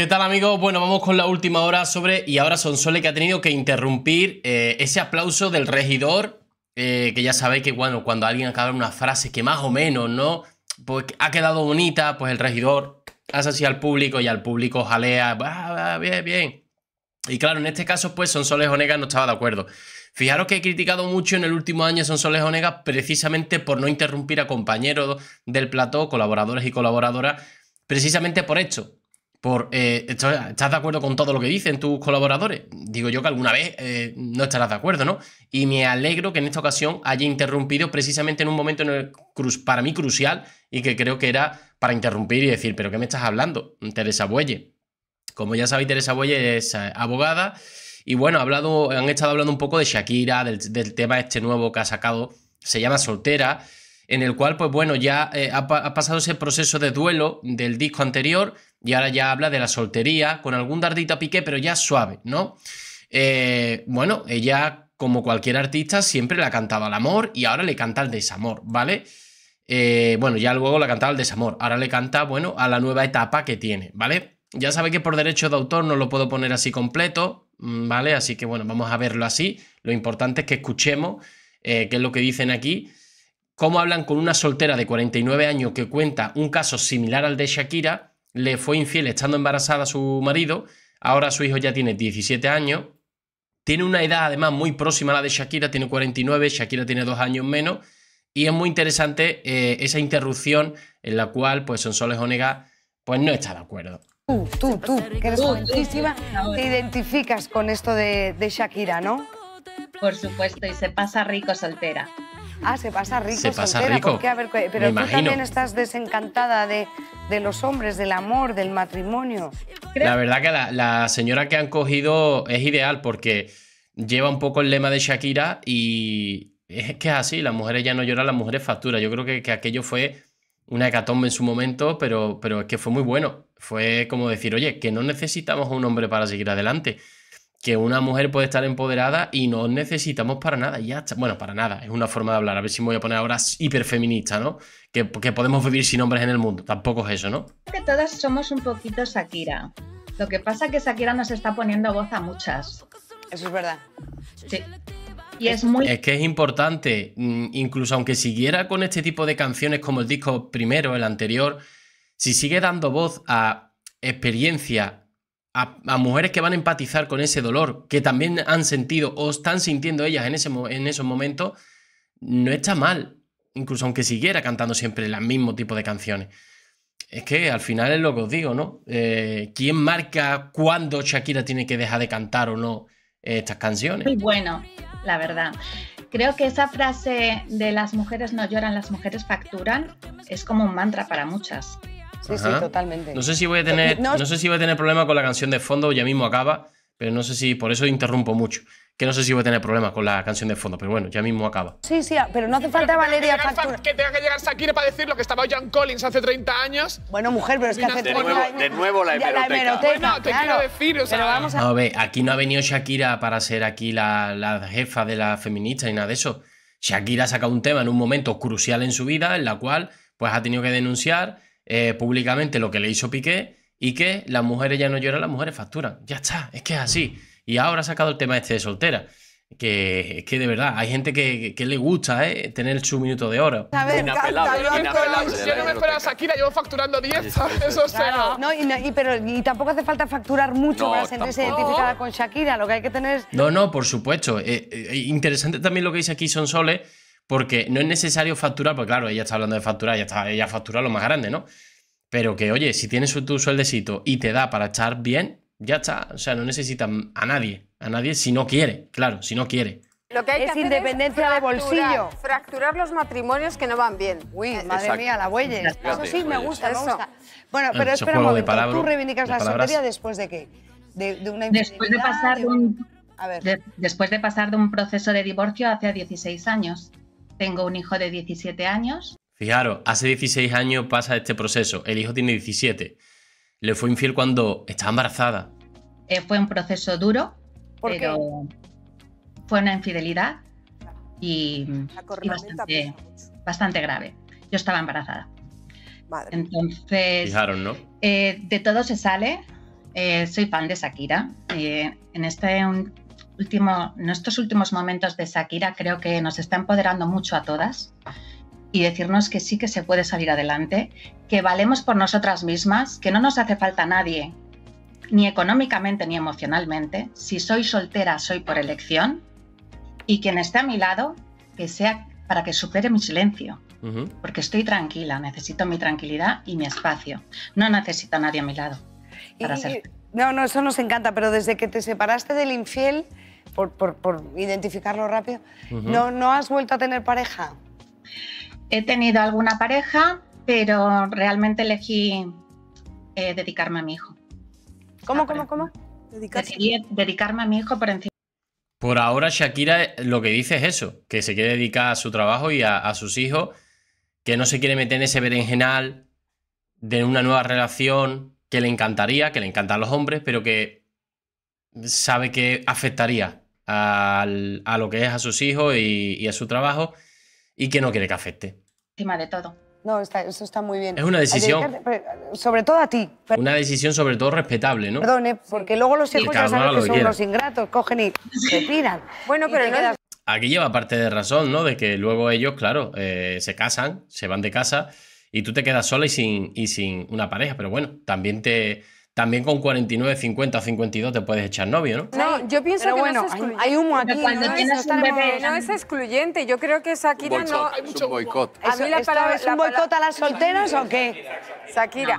¿Qué tal amigos? Bueno, vamos con la última hora sobre y ahora Sonsole que ha tenido que interrumpir eh, ese aplauso del regidor, eh, que ya sabéis que bueno, cuando alguien acaba una frase que más o menos, ¿no? Pues ha quedado bonita, pues el regidor hace así al público y al público jalea, bien, bien. Y claro, en este caso pues Sonsoles Onega no estaba de acuerdo. Fijaros que he criticado mucho en el último año a Sonsoles Onega precisamente por no interrumpir a compañeros del plató, colaboradores y colaboradoras, precisamente por esto por eh, ¿estás de acuerdo con todo lo que dicen tus colaboradores? Digo yo que alguna vez eh, no estarás de acuerdo, ¿no? Y me alegro que en esta ocasión haya interrumpido precisamente en un momento para mí crucial y que creo que era para interrumpir y decir, ¿pero qué me estás hablando? Teresa Buelle. Como ya sabéis, Teresa Buelle es eh, abogada y bueno, ha hablado, han estado hablando un poco de Shakira, del, del tema este nuevo que ha sacado, se llama Soltera en el cual, pues bueno, ya eh, ha, pasado ese proceso de duelo del disco anterior y ahora ya habla de la soltería, con algún dardito a piqué, pero ya suave, ¿no? Eh, bueno, ella, como cualquier artista, siempre le ha cantado al amor y ahora le canta al desamor, ¿vale? Eh, bueno, ya luego le cantaba al desamor, ahora le canta, bueno, a la nueva etapa que tiene, ¿vale? Ya sabe que por derecho de autor no lo puedo poner así completo, mm, ¿vale? Así que bueno, vamos a verlo así. Lo importante es que escuchemos qué es lo que dicen aquí cómo hablan con una soltera de 49 años que cuenta un caso similar al de Shakira, le fue infiel estando embarazada a su marido, ahora su hijo ya tiene 17 años, tiene una edad además muy próxima a la de Shakira, tiene 49, Shakira tiene dos años menos, y es muy interesante eh, esa interrupción en la cual pues Sonsoles Onega pues no está de acuerdo. Tú, tú, tú, que eres jovencísima, te identificas con esto de Shakira, ¿no? Por supuesto, y se pasa rico soltera. Ah, se pasa rico. Se pasa rico. pero tú también estás desencantada de, los hombres, del amor, del matrimonio. La verdad que la, señora que han cogido es ideal porque lleva un poco el lema de Shakira y es que es así, las mujeres ya no lloran, las mujeres facturan. Yo creo que, que aquello fue una hecatombe en su momento, pero, pero es que fue muy bueno. Fue como decir, oye, que no necesitamos un hombre para seguir adelante que una mujer puede estar empoderada y no necesitamos para nada, ya Bueno, para nada, es una forma de hablar. A ver si me voy a poner ahora hiperfeminista, ¿no? Que, podemos vivir sin hombres en el mundo. Tampoco es eso, ¿no? Creo que todas somos un poquito Shakira. Lo que pasa es que Shakira nos está poniendo voz a muchas. Eso es verdad. Sí. Y es muy. Es que es importante, mm, incluso aunque siguiera con este tipo de canciones como el disco primero, el anterior, si sigue dando voz a experiencia a, mujeres que van a empatizar con ese dolor, que también han sentido o están sintiendo ellas en, ese, en esos momentos, no está mal, incluso aunque siguiera cantando siempre el mismo tipo de canciones. Es que al final es lo que os digo, ¿no? Eh, ¿Quién marca cuándo Shakira tiene que dejar de cantar o no estas canciones? Muy bueno, la verdad. Creo que esa frase de las mujeres no lloran, las mujeres facturan es como un mantra para muchas. Sí, sí, totalmente. No sé si voy a tener, no, sé si voy a tener problema con la canción de fondo, ya mismo acaba, pero no sé si, por eso interrumpo mucho que no sé si voy a tener problemas con la canción de fondo, pero bueno, ya mismo acaba. Sí, sí, pero no hace falta Valeria que, que tenga que llegar Shakira para decir lo que estaba John Collins hace 30 años. Bueno, mujer, pero es que hace 30 años... De nuevo la hemeroteca. te quiero decir, o sea... Vamos a... ver, aquí no ha venido Shakira para ser aquí la, jefa de la feminista ni nada de eso. Shakira ha sacado un tema en un momento crucial en su vida, en la cual pues ha tenido que denunciar eh, públicamente lo que le hizo Piqué y que las mujeres ya no lloran, las mujeres facturan. Ya está, es que es así. Y ahora ha sacado el tema este de soltera. Que, que de verdad, hay gente que, le gusta eh, tener su minuto de oro. Yo no me Shakira, llevo facturando 10, eso no, y, pero, y tampoco hace falta facturar mucho más para sentirse identificada con Shakira, lo que hay que tener No, no, por supuesto. Eh, interesante también lo que dice aquí Son Sole, porque no es necesario facturar, porque claro, ella está hablando de facturar, ella, ella factura lo más grande, ¿no? Pero que, oye, si tienes tu sueldecito y te da para estar bien, ya está. O sea, no necesita a nadie, a nadie si no quiere, claro, si no quiere. Lo que hay es que independencia es fracturar, de bolsillo. Fracturar los matrimonios que no van bien. Uy, eh, madre mía, la huelle. Eso sí, me gusta, eso. Bueno, ah, pero espera un ¿Tú reivindicas la soltería después de qué? después de pasar de un, un a ver. después de pasar de un proceso de divorcio hace 16 años. Tengo un hijo de 17 años. Fijaros, hace 16 años pasa este proceso. El hijo tiene 17. Le fue infiel cuando estaba embarazada. Eh, fue un proceso duro, pero fue una infidelidad y, bastante, grave. Yo estaba embarazada. Entonces, eh, de todo se sale. Eh, soy fan de Shakira. en este un en estos últimos momentos de Shakira creo que nos está empoderando mucho a todas y decirnos que sí que se puede salir adelante, que valemos por nosotras mismas, que no nos hace falta nadie, ni económicamente ni emocionalmente. Si soy soltera, soy por elección. Y quien esté a mi lado, que sea para que supere mi silencio. Porque estoy tranquila, necesito mi tranquilidad y mi espacio. No necesito a nadie a mi lado. Para ser... No, no, eso nos encanta, pero desde que te separaste del infiel, por, identificarlo rápido, ¿no, ¿no has vuelto a tener pareja? He tenido alguna pareja, pero realmente elegí eh, dedicarme a mi hijo. ¿Cómo, ah, cómo, cómo? cómo Decidí dedicarme a mi hijo por encima. Por ahora Shakira lo que dice es eso, que se quiere dedicar a su trabajo y a, a sus hijos, que no se quiere meter en ese berenjenal de una nueva relación que le encantaría, que le encantan los hombres, pero que sabe que afectaría a lo que es a sus hijos y, a su trabajo y que no quiere que afecte. Encima de todo. No, eso está muy bien. Es una decisión. sobre todo a ti. Una decisión sobre todo respetable, ¿no? Perdone, porque luego los hijos ya saben que, son los ingratos, cogen y se tiran. Bueno, pero Aquí lleva parte de razón, ¿no? De que luego ellos, claro, eh, se casan, se van de casa y tú te quedas sola y sin, y sin una pareja. Pero bueno, también te también con 49, 50 o 52 te puedes echar novio, ¿no? No, yo pienso que no es excluyente. Hay, humo aquí. no, es excluyente. Yo creo que Shakira no... Hay mucho boicot. A mí la palabra, ¿Es un boicot a las solteras o qué? Shakira.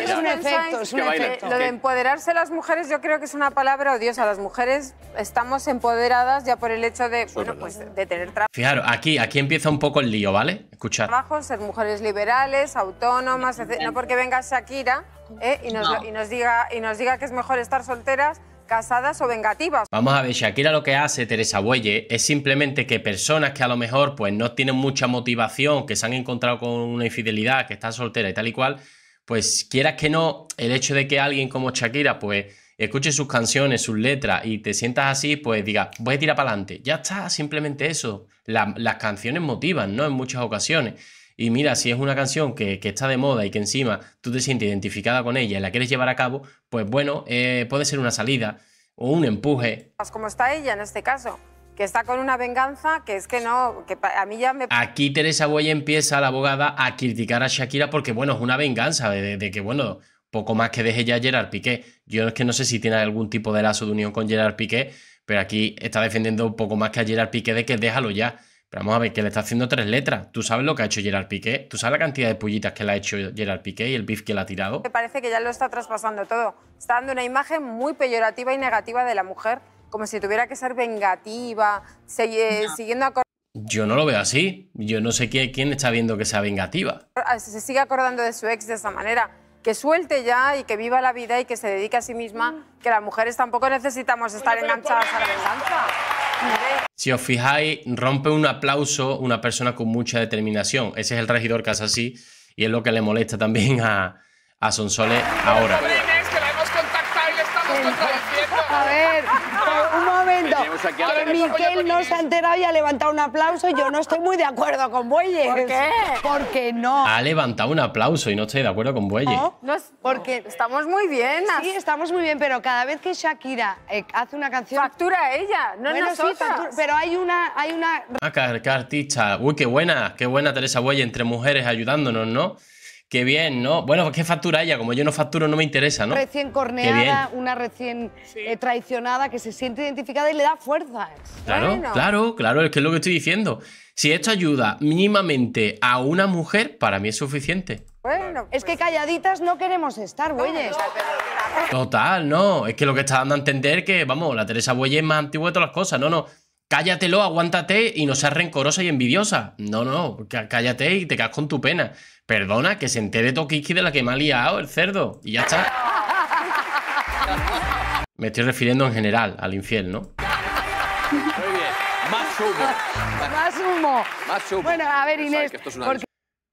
es un efecto, es un efecto. Lo de empoderarse a las mujeres yo creo que es una palabra odiosa. Las mujeres estamos empoderadas ya por el hecho de, pues, de tener trabajo. Fijaros, aquí, aquí empieza un poco el lío, ¿vale? Escuchar. Trabajo, ser mujeres liberales, autónomas, etc. No porque venga Shakira ¿eh? y, nos, diga, y nos diga que es mejor estar solteras casadas o vengativas. Vamos a ver, Shakira lo que hace Teresa Buelle es simplemente que personas que a lo mejor pues no tienen mucha motivación, que se han encontrado con una infidelidad, que están solteras y tal y cual, pues quieras que no, el hecho de que alguien como Shakira pues escuche sus canciones, sus letras y te sientas así, pues diga, voy a tirar para adelante. Ya está, simplemente eso. las canciones motivan, ¿no? En muchas ocasiones. Y mira, si es una canción que, está de moda y que encima tú te sientes identificada con ella y la quieres llevar a cabo, pues bueno, eh, puede ser una salida o un empuje. Pues como está ella en este caso, que está con una venganza que es que no, que a mí ya me... Aquí Teresa Boy empieza, la abogada, a criticar a Shakira porque bueno, es una venganza de, que bueno, poco más que deje ya a Gerard Piqué. Yo es que no sé si tiene algún tipo de lazo de unión con Gerard Piqué, pero aquí está defendiendo un poco más que a Gerard Piqué de que déjalo ya. Pero vamos a ver, que le está haciendo tres letras. ¿Tú sabes lo que ha hecho Gerard Piqué? ¿Tú sabes la cantidad de pullitas que le ha hecho Gerard Piqué y el bif que le ha tirado? Me parece que ya lo está traspasando todo. Está dando una imagen muy peyorativa y negativa de la mujer, como si tuviera que ser vengativa, eh, siguiendo a yo no lo veo así. Yo no sé quién está viendo que sea vengativa. Ah, se sigue acordando de su ex de esa manera. Que suelte ya y que viva la vida y que se dedique a sí misma, mm. que las mujeres tampoco necesitamos estar enganchadas a la venganza. Si os fijáis, rompe un aplauso una persona con mucha determinación. Ese es el regidor que hace así y es lo que le molesta también a, a Sonsole ahora. A ver, un momento. Que Miquel no se ha enterado y ha levantado un aplauso. Yo no estoy muy de acuerdo con Bueyes. ¿Por qué? Porque no. Ha levantado un aplauso y no estoy de acuerdo con Bueyes. No, porque... Estamos muy bien. Sí, estamos muy bien, pero cada vez que Shakira eh, hace una canción... Factura ella, no bueno, nosotras. pero hay una... Hay una... Ah, qué artista. Uy, qué buena, qué buena Teresa Bueyes entre mujeres ayudándonos, ¿no? Qué bien, ¿no? Bueno, ¿qué factura ella, como yo no facturo no me interesa, ¿no? Recién corneada, una recién eh, traicionada que se siente identificada y le da fuerza. Claro, claro, claro, es que es lo que estoy diciendo. Si esto ayuda mínimamente a una mujer, para mí es suficiente. Bueno, es que pues calladitas no queremos estar, güeyes. Total, no, es que lo que está dando a entender que, vamos, la Teresa Bueye es más antigua de todas las cosas, no, no. Cállatelo, aguántate y no seas rencorosa y envidiosa. No, no, cállate y te quedas con tu pena. Perdona, que se entere Tokiki de la que me ha liado el cerdo. Y ya está. Me estoy refiriendo en general al infiel, ¿no? Muy bien. Más humo. Más humo. Más humo. Bueno, a ver, Inés.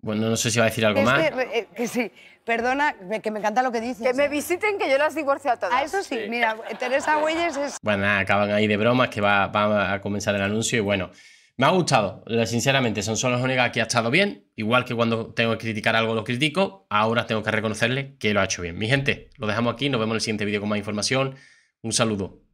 Bueno, no sé si va a decir algo más. Que, eh, que, sí, perdona, que me encanta lo que dices. Que me visiten, que yo las divorcio a todas. Ah, eso sí, mira, Teresa Güelles es... Bueno, acaban ahí de bromas, que va a comenzar el anuncio y bueno... Me ha gustado, sinceramente, son, solo las únicas que ha estado bien. Igual que cuando tengo que criticar algo lo critico, ahora tengo que reconocerle que lo ha hecho bien. Mi gente, lo dejamos aquí, nos vemos en el siguiente vídeo con más información. Un saludo.